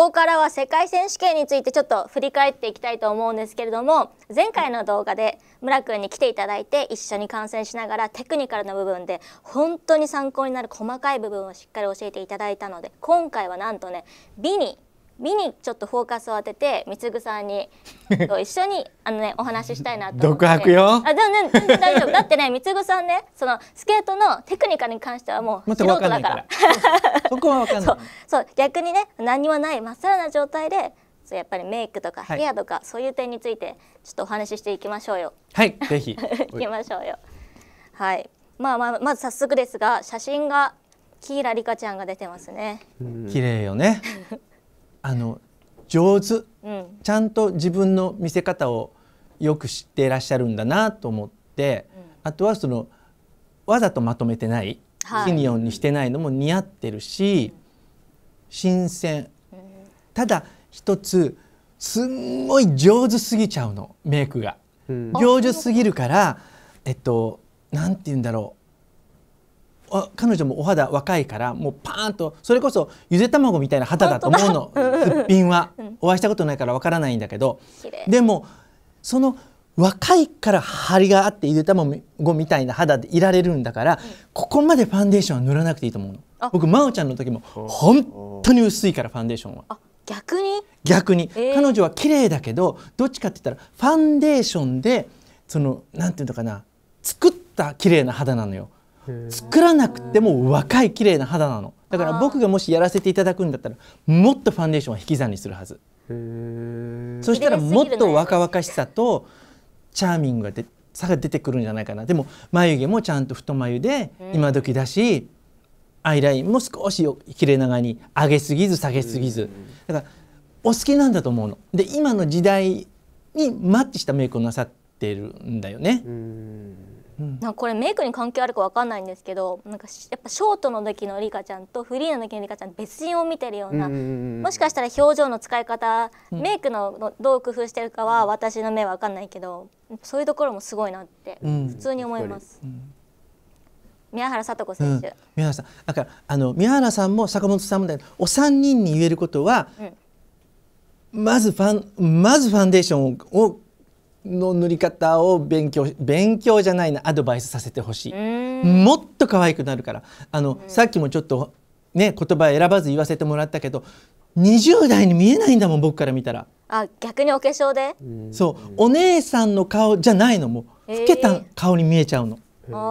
こからは世界選手権についてちょっと振り返っていきたいと思うんですけれども前回の動画で村君に来ていただいて一緒に観戦しながらテクニカルな部分で本当に参考になる細かい部分をしっかり教えていただいたので今回はなんとね美に見にちょっとフォーカスを当てて貢さんにと 一緒にあの、ね、お話ししたいなと独白よあ全然大丈夫だってね貢さんねそのスケートのテクニカルに関してはもう素人だからそこは分かんない そう逆にね何もないまっさらな状態でそうやっぱりメイクとかヘアとか、はい、そういう点についてちょっとお話ししていきましょうよはいぜひい きましょうよはいまあまあまず早速ですが写真がキーラリカちゃんが出てますね綺麗よねあの上手、うん、ちゃんと自分の見せ方をよく知っていらっしゃるんだなと思って、うん、あとはそのわざとまとめてない、はい、ニオンにしてないのも似合ってるし、うん、新鮮、ただ一つすんごい上手すぎちゃうのメイクが、上手すぎるからえっと何て言うんだろう彼女もお肌若いからもうパーンとそれこそゆで卵みたいな肌だと思うのすっぴんは、お会いしたことないからわからないんだけどでもその若いから張りがあってゆで卵みたいな肌でいられるんだから、うん、ここまでファンデーションは塗らなくていいと思うの僕真央ちゃんの時も本当に薄いからファンデーションは。逆に逆に、えー、彼女は綺麗だけどどっちかって言ったらファンデーションでそのなんていうのかな作った綺麗な肌なのよ。作らなくても若い綺麗な肌なのだから僕がもしやらせていただくんだったらもっとファンデーションは引き算にするはずそしたらもっと若々しさとチャーミングがで差が出てくるんじゃないかなでも眉毛もちゃんと太眉で今時だしアイラインも少し切れ長に上げすぎず下げすぎずだからお好きなんだと思うので今の時代にマッチしたメイクをなさってるんだよね。うん、なんかこれメイクに関係あるかわかんないんですけどなんかやっぱショートの時のリカちゃんとフリーの時のリカちゃん別人を見てるような、うもしかしたら表情の使い方、うん、メイクのどう工夫してるかは私の目はわかんないけどそういうところもすごいなって普通に思います。宮原宮原さんだあの宮原さんも坂本さんもお三人に言えることは、まずファンまずファンデーションをの塗り方を勉強勉強じゃないなアドバイスさせてほしいもっと可愛くなるからあの、さっきもちょっとね言葉選ばず言わせてもらったけど20代に見えないんだもん僕から見たらあ逆にお化粧でそうお姉さんの顔じゃないのも老けた顔に見えちゃうの、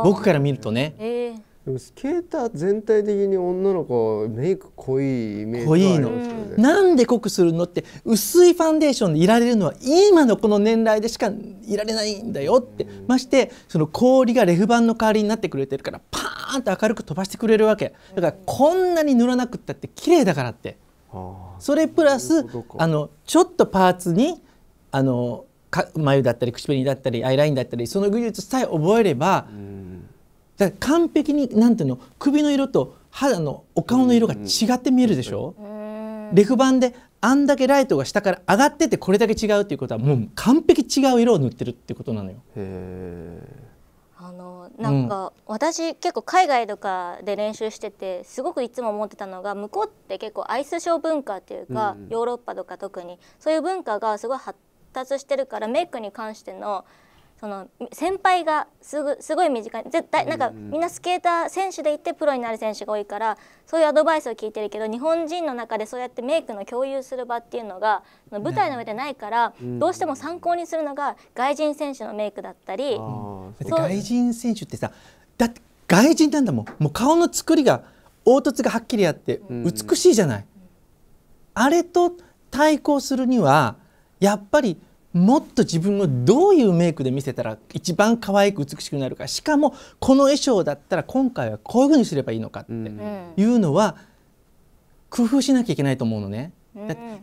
僕から見るとね、えーでもスケーター全体的に女の子メイク濃いイメージ濃いの、なんで濃くするのって薄いファンデーションでいられるのは今のこの年代でしかいられないんだよって、ましてその氷がレフ板の代わりになってくれてるからパーンと明るく飛ばしてくれるわけだからこんなに塗らなくったって綺麗だからって、それプラスあのちょっとパーツにあの眉だったり口紅だったりアイラインだったりその技術さえ覚えれば、うんだから完璧に何ていうの首の色と肌のお顔の色が違って見えるでしょ、うレフ板であんだけライトが下から上がっててこれだけ違うっていうことはもう完璧違う色を塗ってるってことなのよ。あのなんか、私結構海外とかで練習しててすごくいつも思ってたのが向こうって結構アイスショー文化っていうか、ヨーロッパとか特にそういう文化がすごい発達してるからメイクに関してのその先輩がすぐすごい短い絶対なんかみんなスケーター選手でいてプロになる選手が多いからそういうアドバイスを聞いてるけど日本人の中でそうやってメイクの共有する場っていうのが舞台の上でないから、どうしても参考にするのが外人選手のメイクだったり外人選手ってさだって外人なんだもんもう顔の作りが凹凸がはっきりあって美しいじゃない。あれと対抗するにはやっぱりもっと自分をどういうメイクで見せたら一番可愛く美しくなるかしかもこの衣装だったら今回はこういうふうにすればいいのかっていうのは工夫しなきゃいけないと思うのね。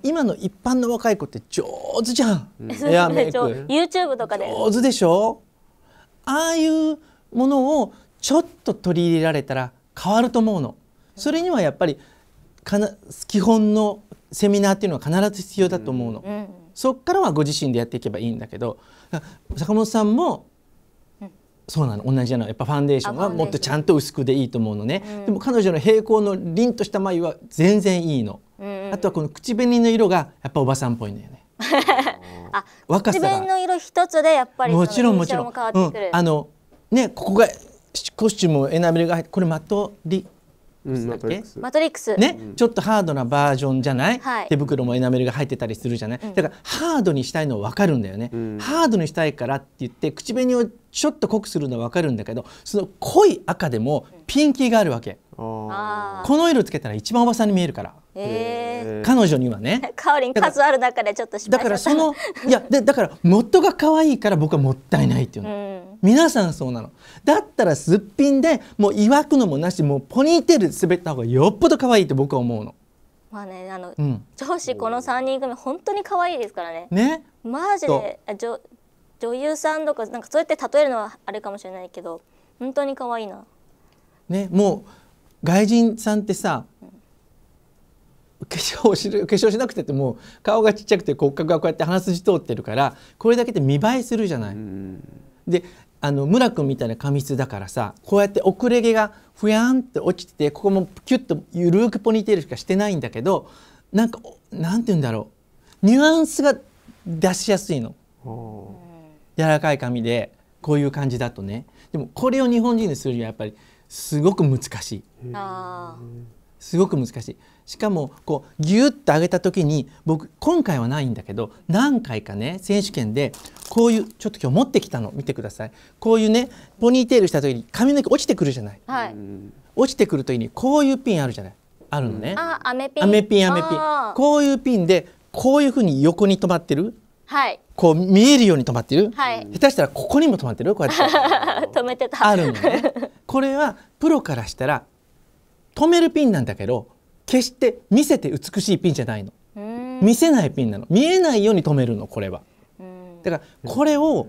今の一般の若い子って上手じゃん、うん、エアメイク YouTube とかで上手でしょああいうものをちょっと取り入れられたら変わると思うのそれにはやっぱりかな基本のセミナーっていうのは必ず必要だと思うの、うんうん、そっからはご自身でやっていけばいいんだけど坂本さんもそうなの同じなのやっぱファンデーションはもっとちゃんと薄くでいいと思うのね、でも彼女の平行の凛とした眉は全然いいの、あとはこの口紅の色がやっぱおばさんっぽいんだよね あ若さが口の色一つでやっぱりもちろんもちろん、うん、あのねここがコスチュームエナメルが入ってこれマットりうんマトリックスックスね、ちょっとハードなバージョンじゃない、はい、手袋もエナメルが入ってたりするじゃない、うん、だからハードにしたいの分かるんだよね、うん、ハードにしたいからって言って口紅をちょっと濃くするのは分かるんだけどその濃い赤でもピンキーがあるわけ、この色つけたら一番おばさんに見えるから。彼女にはね。香り数ある中でちょっとだからそのいやでだからモットが可愛いから僕はもったいないっていうの。皆さんそうなのだったらすっぴんでもういわくのもなしもうポニーテール滑った方がよっぽど可愛いって僕は思うのまあねあの、うん、女子この3人組本当に可愛いですからねねマジで女女優さんとかなんかそうやって例えるのはあれかもしれないけど本当に可愛いなねもう外人さんってさ、うん化粧し化粧しなくても顔がちっちゃくて骨格がこうやって鼻筋通ってるからこれだけで見栄えするじゃない。であの村君みたいな髪質だからさこうやって遅れ毛がふやんって落ちててここもキュッと緩くポニーテールしかしてないんだけどなんかなんて言うんだろうニュアンスが出しやすいの柔らかい髪でこういう感じだとねでもこれを日本人にするにはやっぱりすごく難しい。すごく難しいしかもこうギュッと上げた時に僕今回はないんだけど何回かね選手権でこういうちょっと今日持ってきたの見てくださいこういうねポニーテールした時に髪の毛落ちてくるじゃない、はい、落ちてくる時にこういうピンあるじゃないあるのね、うん、あアメピンアメピンアメピンこういうピンでこういうふうに横に止まってるはい、こう見えるように止まってる、はい、下手したらここにも止まってるこうやって 止めてたあるのねこれはプロからしたら止めるピンなんだけど決して見せて美しいピンじゃないの見せないピンなの見えないように止めるのこれはだからこれを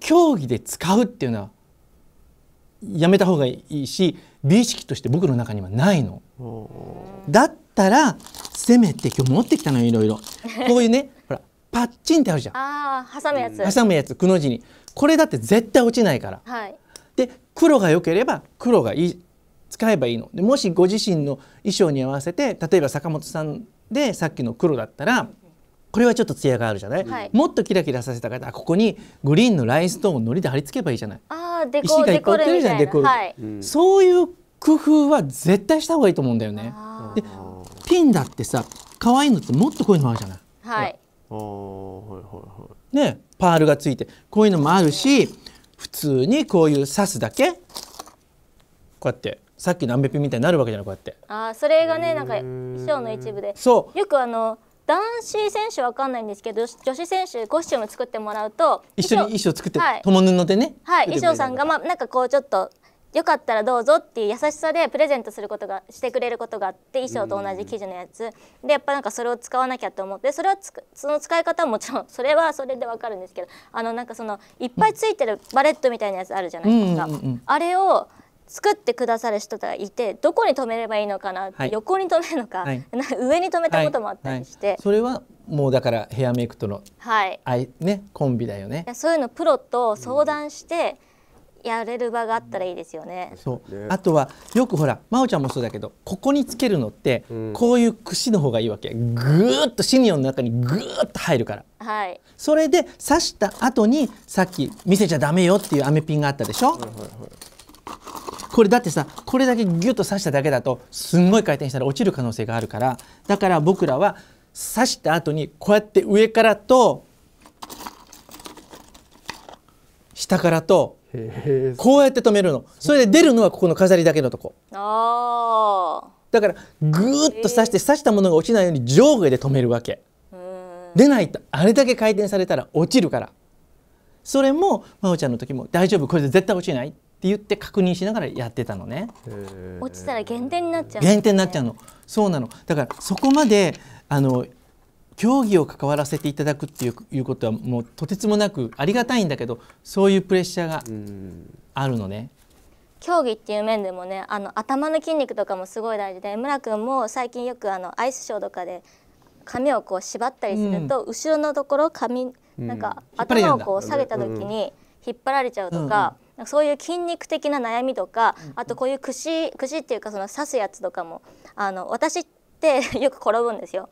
競技で使うっていうのはやめた方がいいし美意識として僕の中にはないのだったらせめて今日持ってきたのよいろいろこういうね ほらパッチンってあるじゃんあ挟むやつ挟むやつくの字にこれだって絶対落ちないから、はい、で黒が良ければ黒がいい使えばいいのでもしご自身の衣装に合わせて例えば坂本さんでさっきの黒だったらこれはちょっと艶があるじゃない、はい、もっとキラキラさせた方っここにグリーンのラインストーンをのりで貼り付けばいいじゃないあデコ石がいっぱい売ってるじゃんデコル、はい、そういう工夫は絶対した方がいいと思うんだよねでピンだってさ可愛いのってもっとこういうのあるじゃない、はいねパールがついてこういうのもあるし普通にこういう刺すだけこうやってさっきのアンベピみたいになるわけじゃないこうやってあそれがねなんか衣装の一部でそうよくあの男子選手わかんないんですけど女子選手コスチューム作ってもらうと一緒に衣装作って、はい、共布でねはい衣装さんがまあなんかこうちょっとよかったらどうぞっていう優しさでプレゼントすることがしてくれることがあって衣装と同じ生地のやつでやっぱなんかそれを使わなきゃと思ってそれはつその使い方はもちろん それはそれでわかるんですけどあのなんかそのいっぱいついてるバレットみたいなやつあるじゃないですか、あれを作ってくださる人がいてどこに止めればいいのかな、はい、横に止めるのかはい、上に止めたこともあったりして、はい、それはもうだからヘアメイクとの、はいね、コンビだよねそういうのプロと相談してやれる場があったらいいですよね、うん、そうあとはよくほら真央ちゃんもそうだけどここにつけるのって、こういう櫛の方がいいわけぐーっとシニオンの中にぐーっと入るから、はい、それで刺した後にさっき見せちゃダメよっていうアメピンがあったでしょ、はいはいはいこれだってさこれだけギュッと刺しただけだとすんごい回転したら落ちる可能性があるからだから僕らは刺した後にこうやって上からと下からとこうやって止めるのそれで出るのはここの飾りだけのとこだからぐーっと刺して刺したものが落ちないように上下で止めるわけ出ないとあれだけ回転されたら落ちるからそれも真央ちゃんの時も大丈夫これで絶対落ちないって言って確認しながらやってたのね落ちたら減点になっちゃう、減点になっちゃうのそうなのだからそこまであの競技を関わらせていただくっていうことはもうとてつもなくありがたいんだけどそういうプレッシャーがあるのね。競技っていう面でもねあの頭の筋肉とかもすごい大事で村君も最近よくあのアイスショーとかで髪をこう縛ったりすると、うん、後ろのところ髪、なんか頭をこう下げた時に引っ張られちゃうとか。うんそういう筋肉的な悩みとかあとこういう串串っていうかその刺すやつとかもあの私って よく転ぶんですよ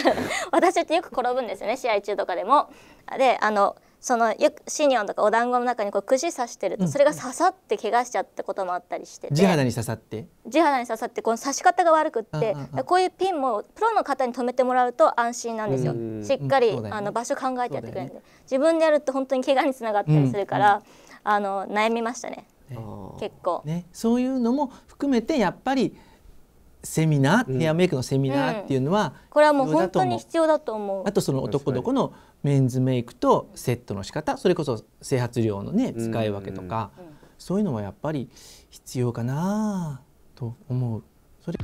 私ってよく転ぶんですよね試合中とかでも。であのそのよくシニョンとかお団子の中にこうくじ刺してると、それが刺さって怪我しちゃったこともあったりして地肌に刺さって地肌に刺さってこの刺し方が悪くってこういうピンもプロの方に止めてもらうと安心なんですよしっかり、あの場所考えてやってくれるんで、自分でやると本当に怪我につながったりするから。うんあの悩みましたね結構、ね、そういうのも含めてやっぱりセミナー、ヘアメイクのセミナーっていうのは、これはもう本当に必要だと思うあとその男どこのメンズメイクとセットの仕方それこそ整髪料のね使い分けとか、そういうのはやっぱり必要かなと思う。それ